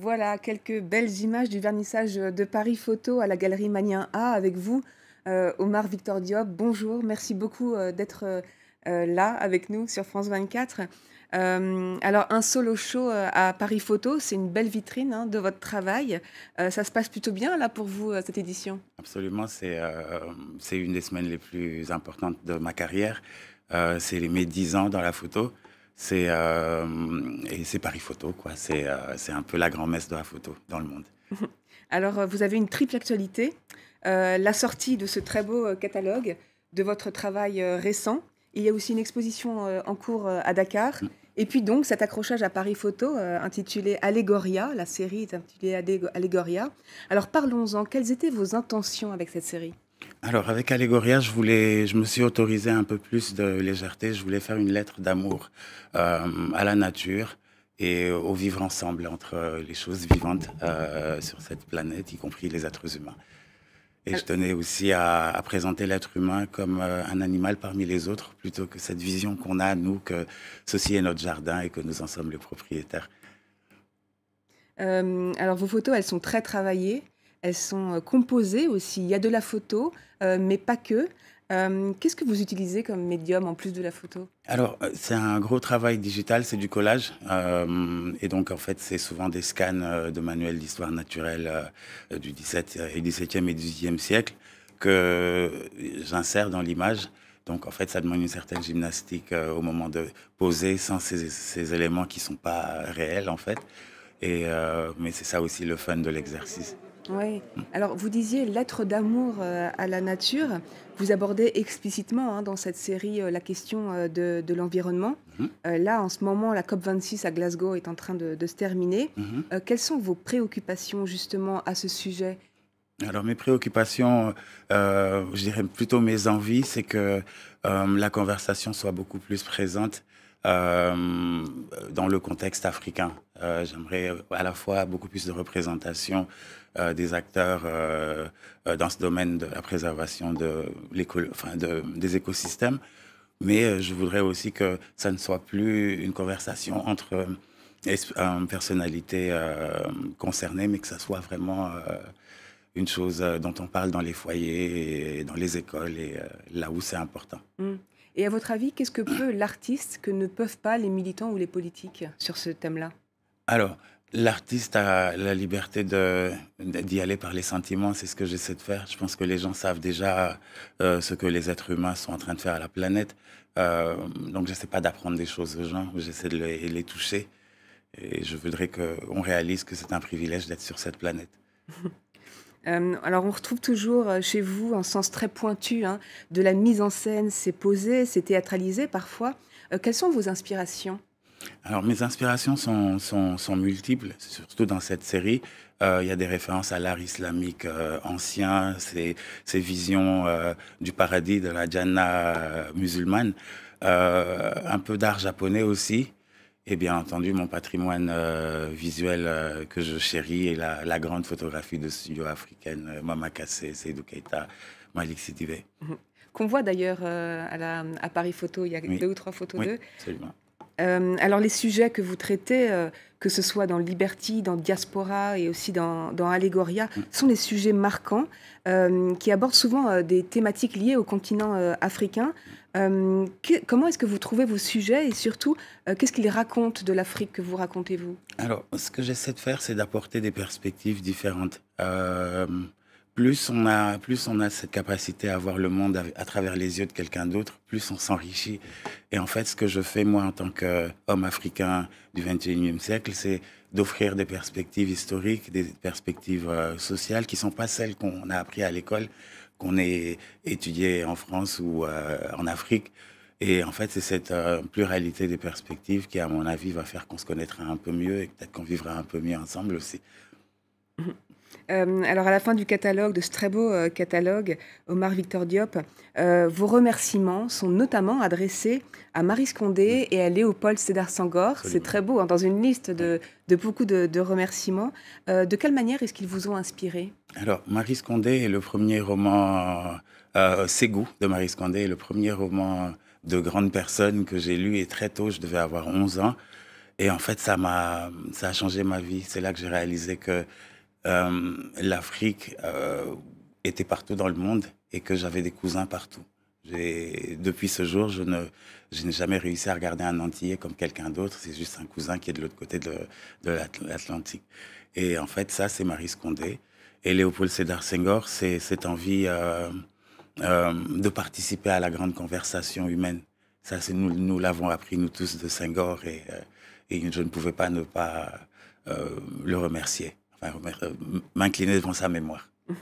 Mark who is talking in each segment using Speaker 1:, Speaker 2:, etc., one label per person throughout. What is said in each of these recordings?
Speaker 1: Voilà quelques belles images du vernissage de Paris Photo à la Galerie Manien A avec vous, euh, Omar Victor Diop. Bonjour, merci beaucoup euh, d'être euh, là avec nous sur France 24. alors, un solo show à Paris Photo, c'est une belle vitrine hein, de votre travail. ça se passe plutôt bien là pour vous, cette édition
Speaker 2: Absolument, c'est une des semaines les plus importantes de ma carrière. c'est mes 10 ans dans la photo. C'est euh, et c'est Paris Photo, quoi. Euh, c'est un peu la grand-messe de la photo dans le monde.
Speaker 1: Alors, euh, vous avez une triple actualité la sortie de ce très beau catalogue, de votre travail récent. Il y a aussi une exposition en cours à Dakar. Mm. Et puis donc cet accrochage à Paris Photo intitulé Allégoria, la série est intitulée Allégoria. Alors parlons-en, quelles étaient vos intentions avec cette série
Speaker 2: alors avec Allégoria, je je me suis autorisé un peu plus de légèreté. Je voulais faire une lettre d'amour euh, à la nature et au vivre ensemble entre les choses vivantes euh, sur cette planète, y compris les êtres humains. Et je tenais aussi à, présenter l'être humain comme euh, un animal parmi les autres, plutôt que cette vision qu'on a, nous, que ceci est notre jardin et que nous en sommes les propriétaires.
Speaker 1: alors vos photos, elles sont très travaillées. Elles sont euh, composées aussi. Il y a de la photo, euh, mais pas que. Euh, qu'est-ce que vous utilisez comme médium en plus de la photo
Speaker 2: Alors, c'est un gros travail digital, c'est du collage. et donc, en fait, c'est souvent des scans de manuels d'histoire naturelle du 17 et XVIIIe e et 18e siècle que j'insère dans l'image. Donc, en fait, ça demande une certaine gymnastique au moment de poser sans ces, éléments qui ne sont pas réels, en fait. mais c'est ça aussi le fun de l'exercice.
Speaker 1: Oui. Alors, vous disiez lettre d'amour euh, à la nature. Vous abordez explicitement hein, dans cette série euh, la question euh, de, de l'environnement. Mm-hmm. là, en ce moment, la COP26 à Glasgow est en train de, se terminer. Mm-hmm. quelles sont vos préoccupations justement à ce sujet
Speaker 2: alors mes préoccupations, je dirais plutôt mes envies, c'est que la conversation soit beaucoup plus présente euh, dans le contexte africain. Euh, j'aimerais à la fois beaucoup plus de représentation euh, des acteurs dans ce domaine de la préservation de de, des écosystèmes, mais je voudrais aussi que ça ne soit plus une conversation entre personnalités concernées, mais que ça soit vraiment une chose dont on parle dans les foyers et dans les écoles et là où c'est important.
Speaker 1: Mmh. Et à votre avis, qu'est-ce que peut l'artiste que ne peuvent pas les militants ou les politiques sur ce thème-là
Speaker 2: Alors, l'artiste a la liberté d'y aller par les sentiments, c'est ce que j'essaie de faire. Je pense que les gens savent déjà euh, ce que les êtres humains sont en train de faire à la planète. Euh, donc, je n'essaie pas d'apprendre des choses aux gens, j'essaie de les, les, toucher. Et je voudrais qu'on réalise que c'est un privilège d'être sur cette planète.
Speaker 1: Euh, alors on retrouve toujours euh, chez vous un sens très pointu hein, de la mise en scène, c'est posé, c'est théâtralisé parfois. Euh, quelles sont vos inspirations
Speaker 2: alors mes inspirations sont, multiples, surtout dans cette série. Il y a des références à l'art islamique ancien, ces, visions du paradis de la jannah musulmane, un peu d'art japonais aussi, et bien entendu, mon patrimoine euh, visuel euh, que je chéris est la, grande photographie de studio africaine, euh, Mama Kassé, Seydou Keita, Malik Sidibé
Speaker 1: mhm. Qu'on voit d'ailleurs à, Paris Photo, il y a deux ou trois photos oui, Absolument. Euh, alors les sujets que vous traitez, euh, que ce soit dans Liberty, dans Diaspora et aussi dans, dans Allegoria, mm. sont des sujets marquants euh, qui abordent souvent des thématiques liées au continent africain. comment est-ce que vous trouvez vos sujets et surtout, qu'est-ce qu'ils racontent de l'Afrique que vous racontez vous
Speaker 2: Alors, ce que j'essaie de faire, c'est d'apporter des perspectives différentes plus on a, plus on a cette capacité à voir le monde à, travers les yeux de quelqu'un d'autre, plus on s'enrichit. Et en fait, ce que je fais moi en tant qu'homme africain du 21e siècle, c'est d'offrir des perspectives historiques, des perspectives euh, sociales qui sont pas celles qu'on a appris à l'école, qu'on ait étudié en France ou euh, en Afrique. Et en fait, c'est cette euh, pluralité des perspectives qui, à mon avis, va faire qu'on se connaîtra un peu mieux et peut-être qu'on vivra un peu mieux ensemble aussi.
Speaker 1: Euh, alors à la fin du catalogue, de ce très beau euh, catalogue, Omar Victor Diop, euh, vos remerciements sont notamment adressés à Marie Scondé et à Léopold Sédar Sangor. C'est très beau, hein, dans une liste de, beaucoup de, remerciements. de quelle manière est-ce qu'ils vous ont inspiré
Speaker 2: Alors Marie Scondé est le premier roman, Ségou de Marie Scondé est le premier roman de grande personne que j'ai lu et très tôt, je devais avoir 11 ans. Et en fait, ça m'a, ça a changé ma vie. C'est là que j'ai réalisé que euh, l'Afrique euh, était partout dans le monde et que j'avais des cousins partout. Depuis ce jour, je n'ai jamais réussi à regarder un Antillais comme quelqu'un d'autre. C'est juste un cousin qui est de l'autre côté de, l'Atlantique. Et en fait, ça, c'est Marie Scondé. Et Léopold Sédar Senghor, c'est cette envie euh, de participer à la grande conversation humaine. Ça, nous, nous l'avons appris, nous tous, de Senghor. et, je ne pouvais pas ne pas le remercier m'incliner devant sa mémoire.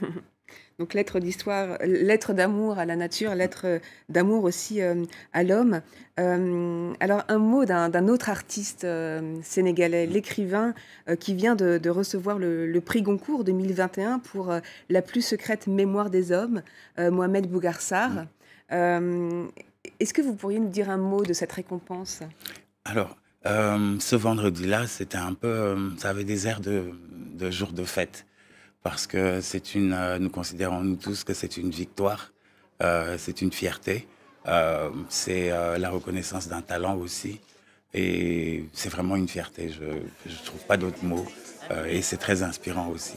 Speaker 1: Donc lettre d'histoire, lettre d'amour à la nature, lettre d'amour aussi euh, à l'homme. Euh, alors un mot d'un autre artiste euh, sénégalais, mm. l'écrivain qui vient de, recevoir le, le, prix Goncourt 2021 pour la plus secrète mémoire des hommes, Mohamed Bougarsar. Mm. Est-ce que vous pourriez nous dire un mot de cette récompense
Speaker 2: Alors, euh, ce vendredi-là, c'était un peu, euh, ça avait des airs de, de, jour de fête, parce que c'est une, euh, nous considérons nous tous que c'est une victoire, c'est une fierté, c'est la reconnaissance d'un talent aussi, et c'est vraiment une fierté. Je ne trouve pas d'autres mots, et c'est très inspirant aussi.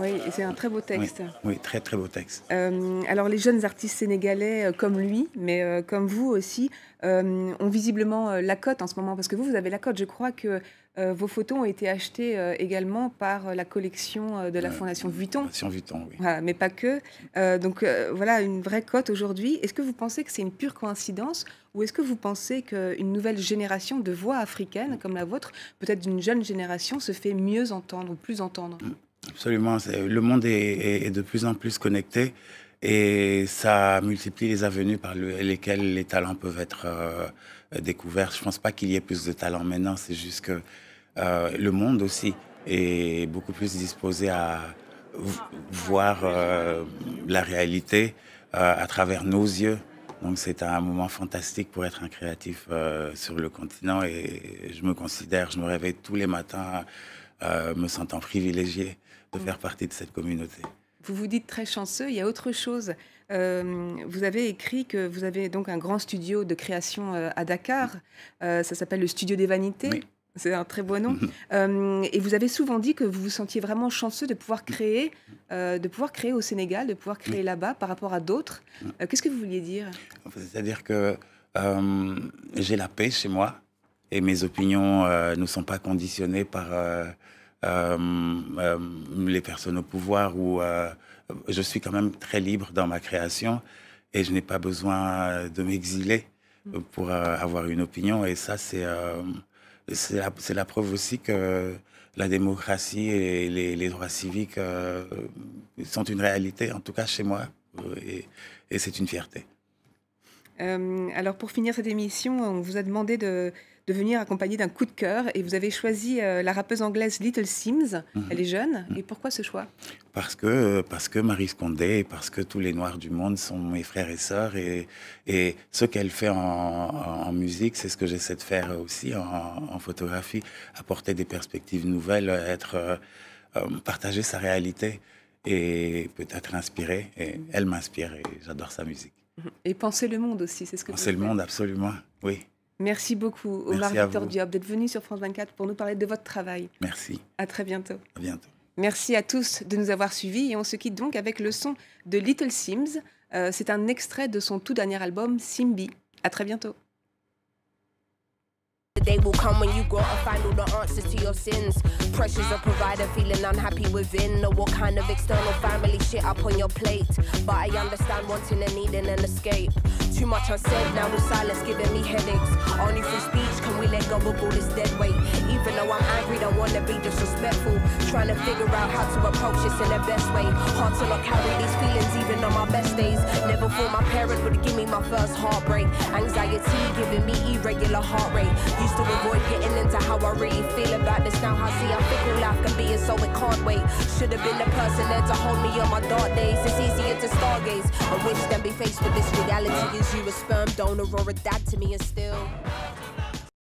Speaker 1: Oui, c'est un très beau texte.
Speaker 2: Oui, très très beau texte.
Speaker 1: Euh, alors les jeunes artistes sénégalais euh, comme lui, mais euh, comme vous aussi, ont visiblement la cote en ce moment, parce que vous, vous avez la cote. Je crois que vos photos ont été achetées également par la collection de la Fondation Vuitton. Fondation Vuitton, oui. mais pas que. donc voilà, une vraie cote aujourd'hui. Est-ce que vous pensez que c'est une pure coïncidence ou est-ce que vous pensez qu'une nouvelle génération de voix africaines mm. comme la vôtre, peut-être d'une jeune génération, se fait mieux entendre ou plus entendre
Speaker 2: mm. Absolument. Le monde est, de plus en plus connecté et ça multiplie les avenues par lesquelles les talents peuvent être euh, découverts. Je ne pense pas qu'il y ait plus de talents maintenant, c'est juste que euh, le monde aussi est beaucoup plus disposé à voir euh, la réalité à travers nos yeux. Donc c'est un moment fantastique pour être un créatif sur le continent et je me considère, je me réveille tous les matins euh, me sentant privilégié de mm. faire partie de cette communauté.
Speaker 1: Vous vous dites très chanceux, il y a autre chose. Euh, vous avez écrit que vous avez donc un grand studio de création euh, à Dakar, mm. ça s'appelle le Studio des Vanités. C'est un très beau nom. et vous avez souvent dit que vous vous sentiez vraiment chanceux de pouvoir créer, de pouvoir créer au Sénégal, de pouvoir créer là-bas par rapport à d'autres. Mm. Qu'est-ce que vous vouliez dire
Speaker 2: C'est-à-dire que j'ai la paix chez moi et mes opinions euh, ne sont pas conditionnées par euh, euh, les personnes au pouvoir ou je suis quand même très libre dans ma création et je n'ai pas besoin de m'exiler pour avoir une opinion et ça c'est c'est la, preuve aussi que la démocratie et les, droits civiques sont une réalité, en tout cas chez moi, et, c'est une fierté.
Speaker 1: alors pour finir cette émission, on vous a demandé de, de venir accompagné d'un coup de cœur. Et vous avez choisi euh, la rappeuse anglaise Little Sims. Mhm. Elle est jeune. Mhm. Et pourquoi ce choix
Speaker 2: parce que, parce que Marie Scondé et parce que tous les Noirs du monde sont mes frères et sœurs. Et, ce qu'elle fait en, musique, c'est ce que j'essaie de faire aussi en, photographie. Apporter des perspectives nouvelles, être, euh, euh, partager sa réalité et peut-être inspirer. Et elle m'inspire et j'adore sa musique.
Speaker 1: Et penser le monde aussi, c'est ce que Penser le monde,
Speaker 2: absolument, oui.
Speaker 1: Merci beaucoup, Omar Victor Diop, d'être venu sur France 24 pour nous parler de votre travail. Merci. À très bientôt. À bientôt. Merci à tous de nous avoir suivis et on se quitte donc avec le son de Little Sims. Euh, c'est un extrait de son tout dernier album, Simbi. À très bientôt. The day will come when you grow up, find all the answers to your sins. Pressures of provider, feeling unhappy within. Know what kind of external family shit up on your plate. But I understand wanting and needing an escape. Too much unsaid, now with silence giving me headaches. Only through speech can we let go of all this dead weight. Even though I'm angry, don't wanna be disrespectful. Trying to figure out how to approach this in the best way. Hard to not carry these feelings even on my best days. Never thought my parents would give me my first heartbreak. Anxiety giving me irregular heart rate. Used to avoid getting into how I really feel about this. Now I see how fickle life can be, and so it can't wait. Should have been the person there to hold me on my dark days. It's easier to stargaze. I wish than be faced with this reality. Is you a sperm donor or a dad to me, and still.